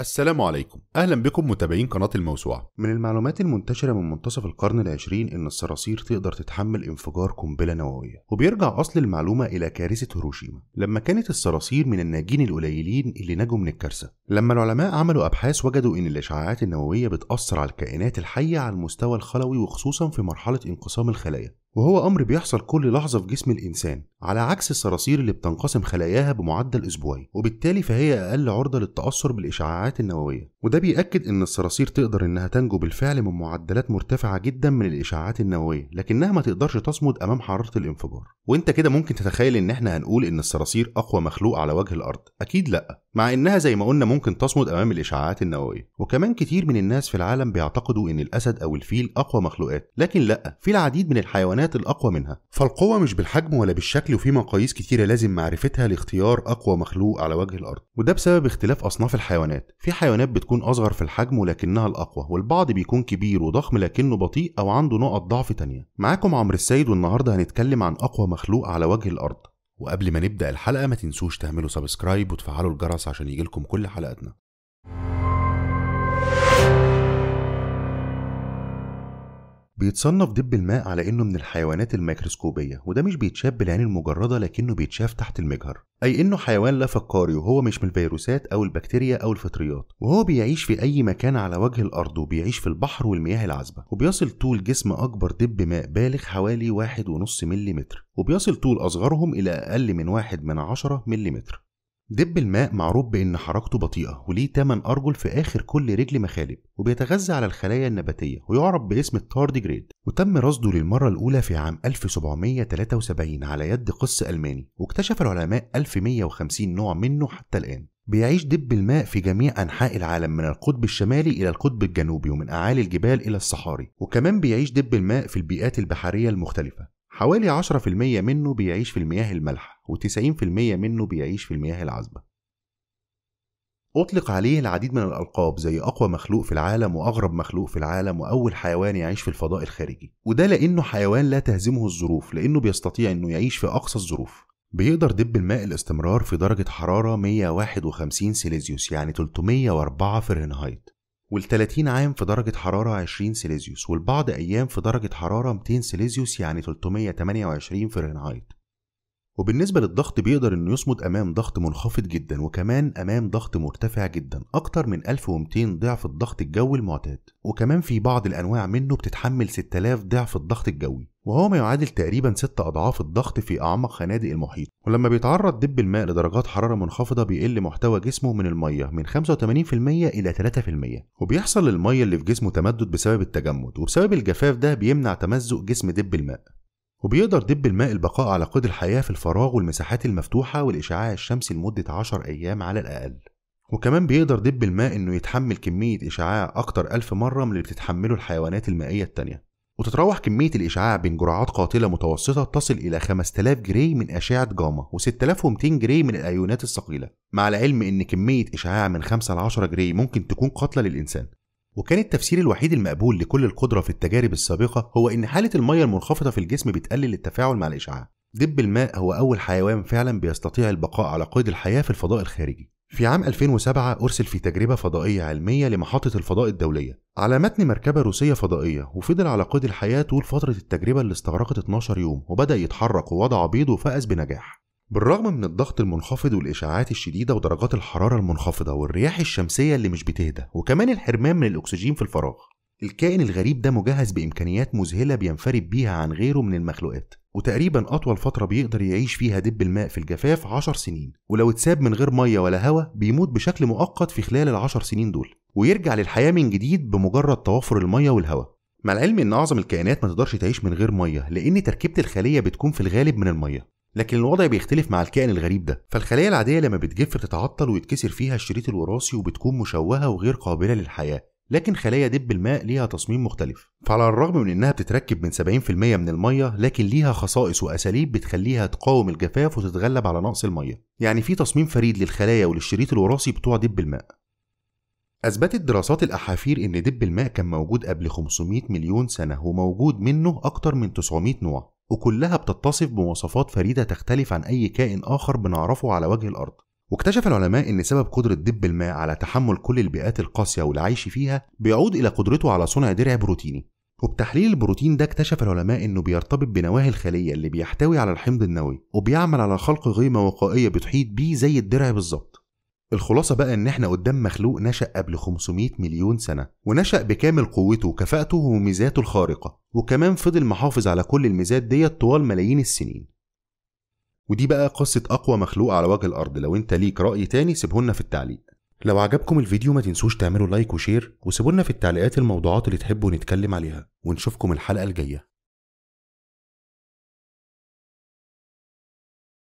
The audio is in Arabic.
السلام عليكم اهلا بكم متابعين قناه الموسوعه من المعلومات المنتشره من منتصف القرن العشرين ان الصراصير تقدر تتحمل انفجار قنبله نوويه وبيرجع اصل المعلومه الى كارثه هيروشيما لما كانت الصراصير من الناجين القليلين اللي نجوا من الكارثه لما العلماء عملوا ابحاث وجدوا ان الاشعاعات النوويه بتاثر على الكائنات الحيه على المستوى الخلوي وخصوصا في مرحله انقسام الخلايا وهو أمر بيحصل كل لحظة في جسم الإنسان على عكس الصراصير اللي بتنقسم خلاياها بمعدل أسبوعي وبالتالي فهي أقل عرضة للتأثر بالإشعاعات النووية وده بيأكد إن الصراصير تقدر إنها تنجو بالفعل من معدلات مرتفعة جدا من الإشعاعات النووية لكنها ما تقدرش تصمد أمام حرارة الانفجار وأنت كده ممكن تتخيل إن إحنا هنقول إن الصراصير أقوى مخلوق على وجه الأرض أكيد لأ مع إنها زي ما قلنا ممكن تصمد أمام الإشعاعات النووية وكمان كتير من الناس في العالم بيعتقدوا إن الأسد أو الفيل أقوى مخلوقات لكن لأ في العديد من الحيوانات الأقوى منها فالقوة مش بالحجم ولا بالشكل وفي مقاييس كتيرة لازم معرفتها لاختيار أقوى مخلوق على وجه الأرض وده بسبب اختلاف أصناف الحيوانات في حيوانات بتكون أصغر في الحجم ولكنها الأقوى والبعض بيكون كبير وضخم لكنه بطيء أو عنده نقط ضعف تانية معاكم عمرو السيد والنهاردة هنتكلم عن أقوى مخلوق على وجه الأرض وقبل ما نبدأ الحلقة ما تنسوش تعملوا سبسكرايب وتفعلوا الجرس عشان يجيلكم كل حلقاتنا بيتصنف دب الماء على انه من الحيوانات الميكروسكوبيه وده مش بيتشاف بالعين المجرده لكنه بيتشاف تحت المجهر اي انه حيوان لا فقاري وهو مش من الفيروسات او البكتيريا او الفطريات وهو بيعيش في اي مكان على وجه الارض وبيعيش في البحر والمياه العذبه وبيصل طول جسم اكبر دب ماء بالغ حوالي 1.5 ملم وبيصل طول اصغرهم الى اقل من 1 من 10 ملم دب الماء معروف بأن حركته بطيئة وليه 8 أرجل في آخر كل رجل مخالب وبيتغذى على الخلايا النباتية ويعرف باسم التارديجريد وتم رصده للمرة الأولى في عام 1773 على يد قس ألماني واكتشف العلماء 1150 نوع منه حتى الآن بيعيش دب الماء في جميع أنحاء العالم من القطب الشمالي إلى القطب الجنوبي ومن أعالي الجبال إلى الصحاري وكمان بيعيش دب الماء في البيئات البحرية المختلفة حوالي 10% منه بيعيش في المياه المالحة و90% منه بيعيش في المياه العذبة أطلق عليه العديد من الألقاب زي أقوى مخلوق في العالم وأغرب مخلوق في العالم وأول حيوان يعيش في الفضاء الخارجي وده لأنه حيوان لا تهزمه الظروف لأنه بيستطيع أنه يعيش في أقصى الظروف بيقدر دب الماء الاستمرار في درجة حرارة 151 سيليزيوس يعني 304 فهرنهايت وال30 عام في درجة حرارة 20 سيليزيوس والبعض أيام في درجة حرارة 200 سيليزيوس يعني 328 فهرنهايت وبالنسبة للضغط بيقدر انه يصمد امام ضغط منخفض جدا وكمان امام ضغط مرتفع جدا اكتر من 1200 ضعف الضغط الجوي المعتاد وكمان في بعض الانواع منه بتتحمل 6000 ضعف الضغط الجوي وهو ما يعادل تقريبا 6 اضعاف الضغط في اعمق خنادق المحيط ولما بيتعرض دب الماء لدرجات حرارة منخفضة بيقل محتوى جسمه من المية من 85% إلى 3% وبيحصل للمية اللي في جسمه تمدد بسبب التجمد وبسبب الجفاف ده بيمنع تمزق جسم دب الماء وبيقدر دب الماء البقاء على قيد الحياة في الفراغ والمساحات المفتوحة والإشعاع الشمسي لمدة 10 أيام على الأقل وكمان بيقدر دب الماء إنه يتحمل كمية إشعاع أكتر ألف مرة من اللي بتتحمله الحيوانات المائية التانية وتتراوح كمية الإشعاع بين جرعات قاتلة متوسطة تصل إلى 5000 جري من أشعة جاما و6200 جري من الأيونات الثقيلة مع العلم إن كمية إشعاع من 5 ل 10 جري ممكن تكون قاتلة للإنسان وكان التفسير الوحيد المقبول لكل القدرة في التجارب السابقة هو إن حالة المية المنخفضة في الجسم بتقلل التفاعل مع الإشعاع دب الماء هو أول حيوان فعلا بيستطيع البقاء على قيد الحياة في الفضاء الخارجي في عام 2007 أرسل في تجربة فضائية علمية لمحطة الفضاء الدولية على متن مركبة روسية فضائية وفضل على قيد الحياة طول فترة التجربة اللي استغرقت 12 يوم وبدأ يتحرك ووضع بيض وفاز بنجاح بالرغم من الضغط المنخفض والإشعاعات الشديدة ودرجات الحرارة المنخفضة والرياح الشمسية اللي مش بتهدى وكمان الحرمان من الأكسجين في الفراغ الكائن الغريب ده مجهز بإمكانيات مذهلة بينفرد بيها عن غيره من المخلوقات وتقريبا أطول فترة بيقدر يعيش فيها دب الماء في الجفاف 10 سنين ولو اتساب من غير مية ولا هواء بيموت بشكل مؤقت في خلال ال سنين دول ويرجع للحياة من جديد بمجرد توافر المية والهواء مع العلم ان اعظم الكائنات ما تقدرش تعيش من غير ميه لان تركيبه الخليه بتكون في الغالب من الميه لكن الوضع بيختلف مع الكائن الغريب ده فالخلايا العادية لما بتجف بتتعطل ويتكسر فيها الشريط الوراثي وبتكون مشوهة وغير قابلة للحياة لكن خلايا دب الماء ليها تصميم مختلف فعلى الرغم من انها بتتركب من 70% من الميه لكن ليها خصائص واساليب بتخليها تقاوم الجفاف وتتغلب على نقص الميه يعني في تصميم فريد للخلايا وللشريط الوراثي بتوع دب الماء أثبتت دراسات الأحافير إن دب الماء كان موجود قبل 500 مليون سنة وموجود منه أكتر من 900 نوع وكلها بتتصف بمواصفات فريدة تختلف عن أي كائن آخر بنعرفه على وجه الأرض واكتشف العلماء ان سبب قدره دب الماء على تحمل كل البيئات القاسيه والعيش فيها بيعود الى قدرته على صنع درع بروتيني وبتحليل البروتين ده اكتشف العلماء انه بيرتبط بنواهي الخليه اللي بيحتوي على الحمض النووي وبيعمل على خلق غيمه وقائيه بتحيط بيه زي الدرع بالظبط الخلاصة بقى إن إحنا قدام مخلوق نشأ قبل 500 مليون سنة، ونشأ بكامل قوته وكفاءته وميزاته الخارقة، وكمان فضل محافظ على كل الميزات ديت طوال ملايين السنين. ودي بقى قصة أقوى مخلوق على وجه الأرض، لو أنت ليك رأي تاني سيبهولنا في التعليق. لو عجبكم الفيديو ما تنسوش تعملوا لايك وشير وسيبولنا في التعليقات الموضوعات اللي تحبوا نتكلم عليها ونشوفكم الحلقة الجاية